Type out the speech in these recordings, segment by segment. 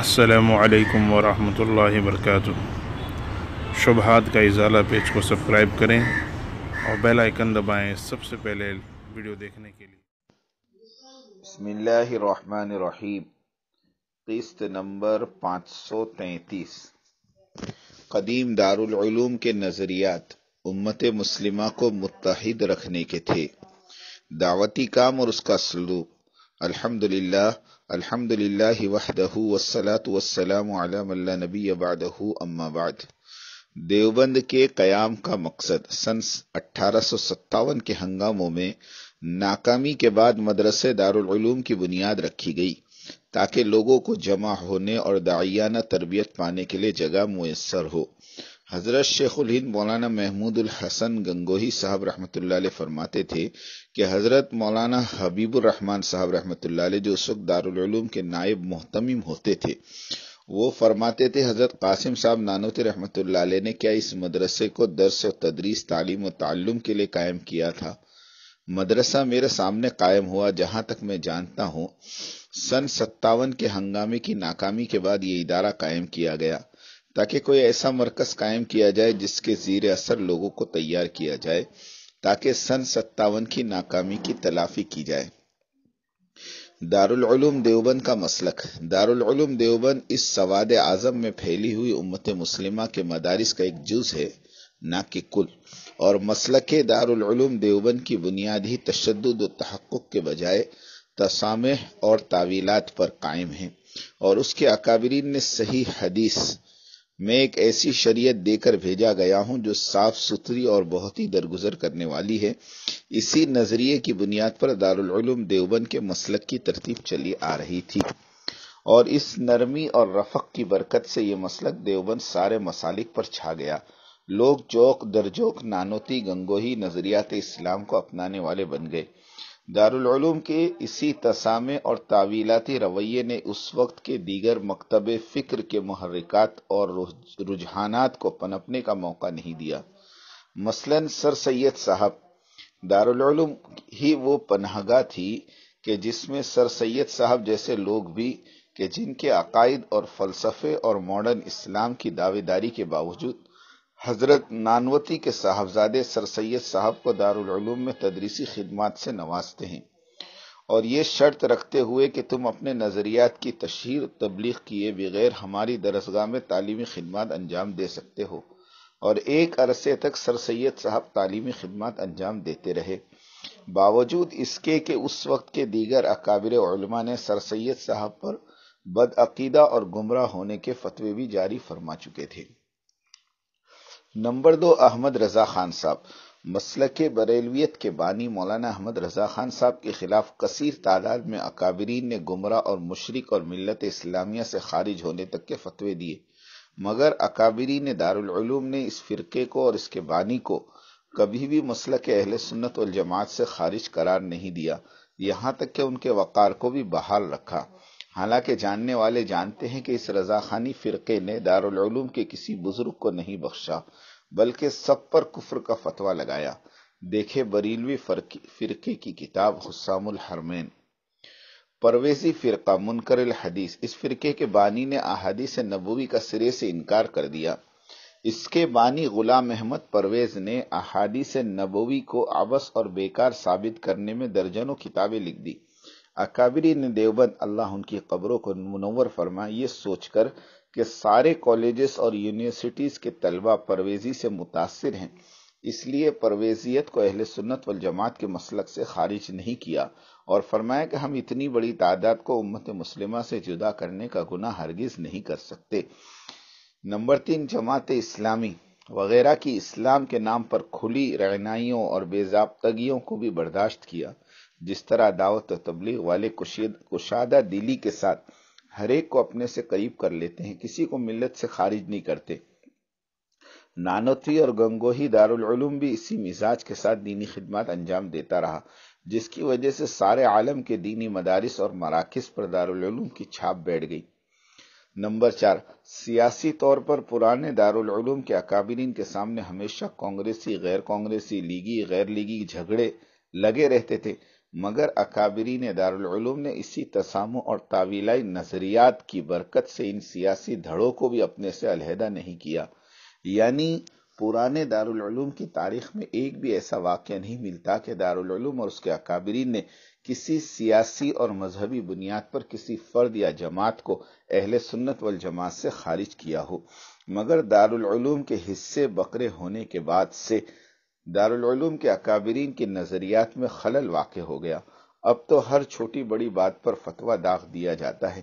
السلام علیکم ورحمۃ اللہ وبرکاتہ شبہات کا ازالہ پیج کو سبسکرائب کریں اور بیل دبائیں سب سے پہلے ویڈیو دیکھنے کے لیے بسم اللہ الرحمن الرحیم قسط نمبر پانچ سو تینتیس قدیم دارالعلوم کے نظریات امت مسلمہ کو متحد رکھنے کے تھے دعوتی کام اور اس کا سلوک الحمد الحمد لله لله وحده والسلام على من لا نبي بعده اما بعد دیوبند کے قیام کا مقصد سن اٹھارہ سو ستاون کے ہنگاموں میں ناکامی کے بعد مدرسے دارالعلوم کی بنیاد رکھی گئی تاکہ لوگوں کو جمع ہونے اور دعیانہ تربیت پانے کے لیے جگہ میسر ہو حضرت شیخ الہند مولانا محمود الحسن گنگوہی صاحب رحمت اللہ علیہ فرماتے تھے کہ حضرت مولانا حبیب الرحمن صاحب رحمۃ اللہ علیہ جو سکھ دارالعلوم کے نائب محتمیم ہوتے تھے وہ فرماتے تھے حضرت قاسم صاحب نانوت اللہ علیہ نے کیا اس مدرسے کو درس و تدریس تعلیم و تعلم کے لیے قائم کیا تھا مدرسہ میرے سامنے قائم ہوا جہاں تک میں جانتا ہوں سن ستاون کے ہنگامے کی ناکامی کے بعد یہ ادارہ قائم کیا گیا تاکہ کوئی ایسا مرکز قائم کیا جائے جس کے زیر اثر لوگوں کو تیار کیا جائے تاکہ سن ستاون کی ناکامی کی تلافی کی جائے کا مسلک اس سواد اعظم میں پھیلی ہوئی امت مسلمہ کے مدارس کا ایک جز ہے نہ کہ کل اور مسلک دار العلوم دیوبند کی بنیاد ہی تشدد و تحقق کے بجائے تسامح اور تعویلات پر قائم ہے اور اس کے اکابرین نے صحیح حدیث میں ایک ایسی شریعت دے کر بھیجا گیا ہوں جو صاف ستھری اور بہت ہی درگزر کرنے والی ہے اسی نظریے کی بنیاد پر دارالعلوم دیوبند کے مسلک کی ترتیب چلی آ رہی تھی اور اس نرمی اور رفق کی برکت سے یہ مسلک دیوبند سارے مسالک پر چھا گیا لوگ جوک درجوک نانوتی گنگوہی نظریات اسلام کو اپنانے والے بن گئے دارالعلوم کے اسی تسامے اور تعویلاتی رویے نے اس وقت کے دیگر مکتب فکر کے محرکات اور رجحانات کو پنپنے کا موقع نہیں دیا مثلا سر سید صاحب دارالعلوم ہی وہ پناہ گاہ تھی کہ جس میں سر سید صاحب جیسے لوگ بھی کہ جن کے عقائد اور فلسفے اور ماڈرن اسلام کی دعوے داری کے باوجود حضرت نانوتی کے صاحبزادے سر سید صاحب کو دارالعلوم میں تدریسی خدمات سے نوازتے ہیں اور یہ شرط رکھتے ہوئے کہ تم اپنے نظریات کی تشہیر تبلیغ کیے بغیر ہماری درسگاہ میں تعلیمی خدمات انجام دے سکتے ہو اور ایک عرصے تک سر سید صاحب تعلیمی خدمات انجام دیتے رہے باوجود اس کے کہ اس وقت کے دیگر اکابر علماء نے سر سید صاحب پر بدعقیدہ اور گمراہ ہونے کے فتوے بھی جاری فرما چکے تھے نمبر دو احمد رضا خان صاحب مسلک بریلویت کے بانی مولانا احمد رضا خان صاحب کے خلاف کثیر تعداد میں اکابرین نے گمراہ اور مشرق اور ملت اسلامیہ سے خارج ہونے تک کے فتوے دیے مگر اکابرین دارالعلوم نے اس فرقے کو اور اس کے بانی کو کبھی بھی مسلک اہل سنت والجماعت سے خارج قرار نہیں دیا یہاں تک کہ ان کے وقار کو بھی بحال رکھا حالانکہ جاننے والے جانتے ہیں کہ اس رضا خانی فرقے نے دارالعلوم کے کسی بزرگ کو نہیں بخشا بلکہ سب پر کفر کا فتویٰ فرقے کی کتاب حسام الحرمین پرویزی فرقہ منکر الحدیث اس فرقے کے بانی نے احادیث نبوی کا سرے سے انکار کر دیا اس کے بانی غلام احمد پرویز نے احادیث نبوی کو آبس اور بیکار ثابت کرنے میں درجنوں کتابیں لکھ دی اکابری نے قبروں کو منور یہ سوچ کر کہ سارے کالجز اور یونیورسٹیز کے طلبہ پرویزی سے متاثر ہیں اس لیے پرویزیت کو اہل سنت والجماعت کے مسلک سے خارج نہیں کیا اور فرمایا کہ ہم اتنی بڑی تعداد کو امت مسلمہ سے جدا کرنے کا گناہ ہرگز نہیں کر سکتے نمبر تین جماعت اسلامی وغیرہ کی اسلام کے نام پر کھلی رہنائیوں اور بے ضابطگیوں کو بھی برداشت کیا جس طرح دعوت و تبلیغ والے کشادہ دلی کے ساتھ ہر ایک کو اپنے سے قریب کر لیتے ہیں کسی کو ملت سے خارج نہیں کرتے نانوتھی اور گنگوہی دار دارالعلوم بھی اسی مزاج کے ساتھ دینی خدمات انجام دیتا رہا جس کی وجہ سے سارے عالم کے دینی مدارس اور مراکز پر دارالعلوم کی چھاپ بیٹھ گئی نمبر چار سیاسی طور پر دار دارالعلوم کے اکابرین کے سامنے ہمیشہ کانگریسی غیر کانگریسی لیگی غیر لیگی جھگڑے لگے رہتے تھے مگر اکابرین دارالعلوم نے اسی اور نظریات کی برکت سے ان سیاسی دھڑوں کو بھی اپنے سے علیحدہ نہیں کیا یعنی پرانے دارالعلوم کی تاریخ میں ایک بھی ایسا واقعہ نہیں ملتا کہ دارالعلوم اور اس کے اکابرین نے کسی سیاسی اور مذہبی بنیاد پر کسی فرد یا جماعت کو اہل سنت والجماعت سے خارج کیا ہو مگر دارالعلوم کے حصے بکرے ہونے کے بعد سے دارالعلوم کے کے اکابرین نظریات میں خلل واقع ہو گیا اب تو ہر چھوٹی بڑی بات پر فتوہ داغ دیا جاتا ہے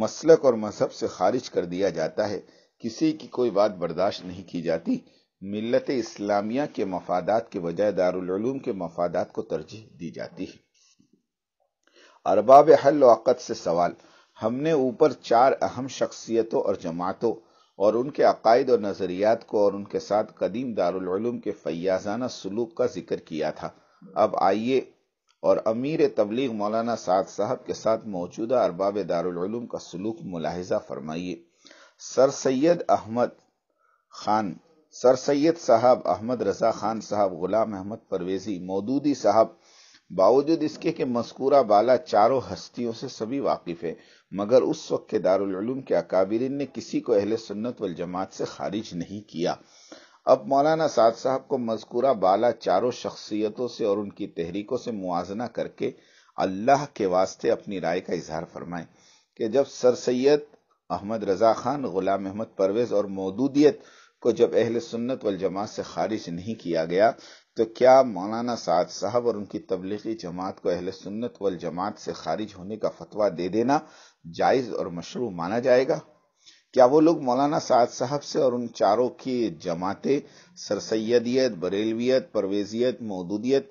مسلک اور مذہب سے خارج کر دیا جاتا ہے کسی کی کوئی بات برداشت نہیں کی جاتی ملت اسلامیہ کے مفادات کے بجائے دارالعلوم کے مفادات کو ترجیح دی جاتی ہے ارباب حل وقت سے سوال ہم نے اوپر چار اہم شخصیتوں اور جماعتوں اور ان کے عقائد اور نظریات کو اور ان کے ساتھ قدیم دارالعلوم کے فیاضانہ سلوک کا ذکر کیا تھا اب آئیے اور امیر تبلیغ مولانا سعد صاحب کے ساتھ موجودہ ارباب دارالعلوم کا سلوک ملاحظہ فرمائیے سر سید احمد خان سر سید صاحب احمد رضا خان صاحب غلام احمد پرویزی مودودی صاحب باوجود اس کے کہ مذکورہ بالا چاروں ہستیوں سے سبھی واقف ہے مگر اس وقت کے کے اکابرین نے کسی کو اہل سنت والجماعت سے خارج نہیں کیا اب مولانا سعد صاحب کو مذکورہ بالا چاروں شخصیتوں سے اور ان کی تحریکوں سے موازنہ کر کے اللہ کے واسطے اپنی رائے کا اظہار فرمائیں کہ جب سر سید احمد رضا خان غلام احمد پرویز اور مودودیت کو جب اہل سنت والجماعت سے خارج نہیں کیا گیا تو کیا مولانا سعد صاحب اور ان کی تبلیغی جماعت کو اہل سنت والجماعت سے خارج ہونے کا فتویٰ دے دینا جائز اور مشروع مانا جائے گا کیا وہ لوگ مولانا سعد صاحب سے اور ان چاروں کی جماعتیں سرسیدیت بریلویت پرویزیت مودودیت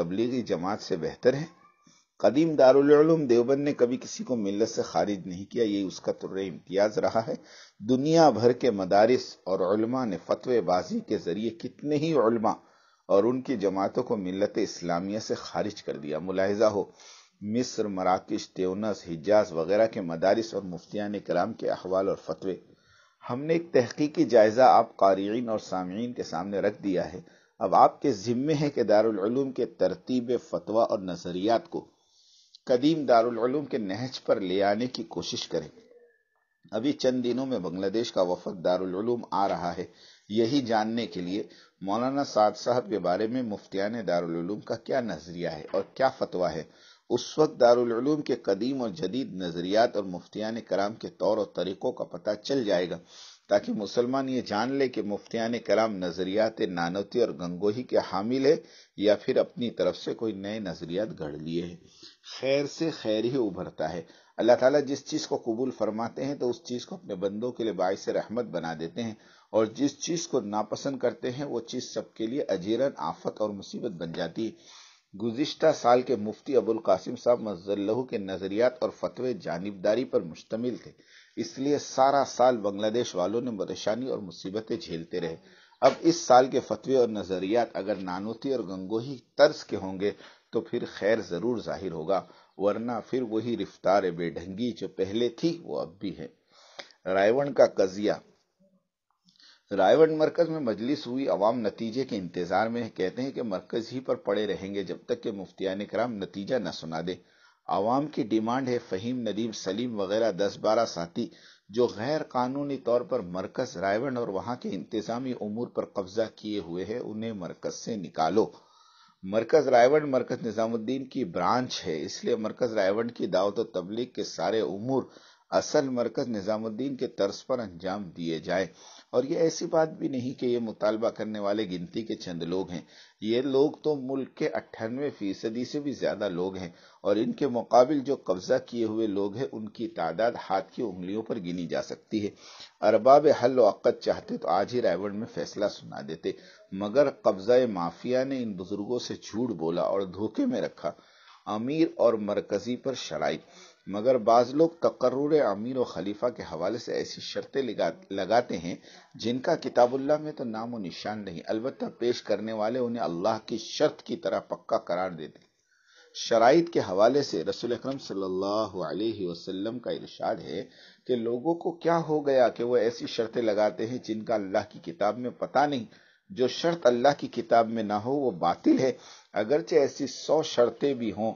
تبلیغی جماعت سے بہتر ہیں قدیم دارالعلوم دیوبند نے کبھی کسی کو ملت سے خارج نہیں کیا یہ اس کا امتیاز رہا ہے دنیا بھر کے مدارس اور علماء نے فتوی بازی کے ذریعے کتنے ہی علماء اور ان کی جماعتوں کو ملت اسلامیہ سے خارج کر دیا ملاحظہ ہو مصر مراکش تیونس حجاز وغیرہ کے مدارس اور مفتیان کرام کے احوال اور فتوے ہم نے ایک تحقیقی جائزہ آپ قارئین اور سامعین کے سامنے رکھ دیا ہے اب آپ کے ذمے ہے کہ دارالعلوم کے ترتیب فتویٰ اور نظریات کو قدیم دارالعلوم کے نہج پر لے آنے کی کوشش کریں ابھی چند دنوں میں بنگلہ دیش کا وفد دارالعلوم آ رہا ہے یہی جاننے کے لیے مولانا سعد صاحب کے بارے میں مفتیان دارالعلوم کا کیا نظریہ ہے اور کیا فتویٰ ہے اس وقت دارالعلوم کے قدیم اور جدید نظریات اور مفتیان کرام کے طور اور طریقوں کا پتہ چل جائے گا تاکہ مسلمان یہ جان لے کہ مفتیان کرام نظریات نانوتی اور گنگوہی کے حامل ہے یا پھر اپنی طرف سے کوئی نئے نظریات گھڑ لیے ہیں خیر سے خیر ہی ابھرتا ہے اللہ تعالیٰ جس چیز کو قبول فرماتے ہیں تو اس چیز کو اپنے بندوں کے باعث رحمت بنا دیتے ہیں اور جس چیز کو ناپسند کرتے ہیں وہ چیز سب کے اجیرن آفت اور مصیبت بن جاتی ہے گزشتہ سال کے مفتی ابو القاسم صاحب مز کے نظریات اور فتوی جانبداری پر مشتمل تھے اس لیے سارا سال بنگلہ دیش والوں نے پریشانی اور مصیبتیں جھیلتے رہے اب اس سال کے فتوی اور نظریات اگر نانوتی اور گنگوہی طرز کے ہوں گے تو پھر خیر ضرور ظاہر ہوگا ورنہ پھر وہی رفتار بے ڈھنگی جو پہلے تھی وہ اب بھی ہے رائیون کا قضیہ رائیون مرکز میں مجلس ہوئی عوام نتیجے کے انتظار میں کہتے ہیں کہ مرکز ہی پر پڑے رہیں گے جب تک کہ مفتیان کرام نتیجہ نہ سنا دے عوام کی ڈیمانڈ ہے فہیم ندیم سلیم وغیرہ دس بارہ ساتھی جو غیر قانونی طور پر مرکز رائیون اور وہاں کے انتظامی امور پر قبضہ کیے ہوئے ہیں انہیں مرکز سے نکالو مرکز رائے ونڈ مرکز نظام الدین کی برانچ ہے اس لیے مرکز رائے ونڈ کی دعوت و تبلیغ کے سارے امور اصل مرکز نظام الدین کے طرز پر انجام دیے جائے اور یہ ایسی بات بھی نہیں کہ یہ مطالبہ کرنے والے گنتی کے کے چند لوگ لوگ ہیں یہ تو ملک اٹھانوے فیصدی سے بھی زیادہ لوگ ہیں اور ان کے مقابل جو قبضہ کیے ہوئے لوگ ہیں ان کی تعداد ہاتھ کی انگلیوں پر گنی جا سکتی ہے ارباب حل و عقد چاہتے تو آج ہی رائےوڑ میں فیصلہ سنا دیتے مگر قبضہ مافیا نے ان بزرگوں سے جھوٹ بولا اور دھوکے میں رکھا امیر اور مرکزی پر شرائط مگر بعض لوگ تقرر امیر و خلیفہ کے حوالے سے ایسی شرطیں لگاتے ہیں جن کا کتاب اللہ میں تو نام و نشان نہیں البتہ پیش کرنے والے انہیں اللہ کی شرط کی طرح پکا قرار دیتے شرائط کے حوالے سے رسول اکرم صلی اللہ علیہ وسلم کا ارشاد ہے کہ لوگوں کو کیا ہو گیا کہ وہ ایسی شرطیں لگاتے ہیں جن کا اللہ کی کتاب میں پتہ نہیں جو شرط اللہ کی کتاب میں نہ ہو وہ باطل ہے اگرچہ ایسی سو شرطیں بھی ہوں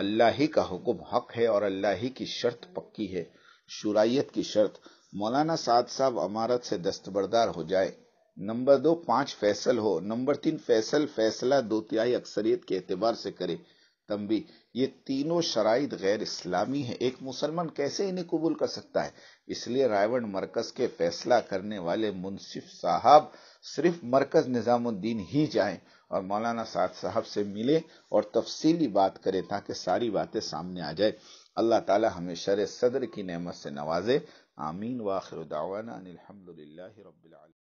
اللہ ہی کا حکم حق ہے اور اللہ ہی کی شرط پکی ہے شرائط کی شرط مولانا صاحب امارت سے دستبردار ہو جائے فیصلہ دو تیائی اکثریت کے اعتبار سے کرے تمبی یہ تینوں شرائط غیر اسلامی ہیں ایک مسلمان کیسے انہیں قبول کر سکتا ہے اس لیے رائے مرکز کے فیصلہ کرنے والے منصف صاحب صرف مرکز نظام الدین ہی جائیں اور مولانا سعد صاحب سے ملے اور تفصیلی بات کرے تاکہ ساری باتیں سامنے آ جائے اللہ تعالی ہمیں شر صدر کی نعمت سے نوازے آمین واخر دعوانا ان رب العالمين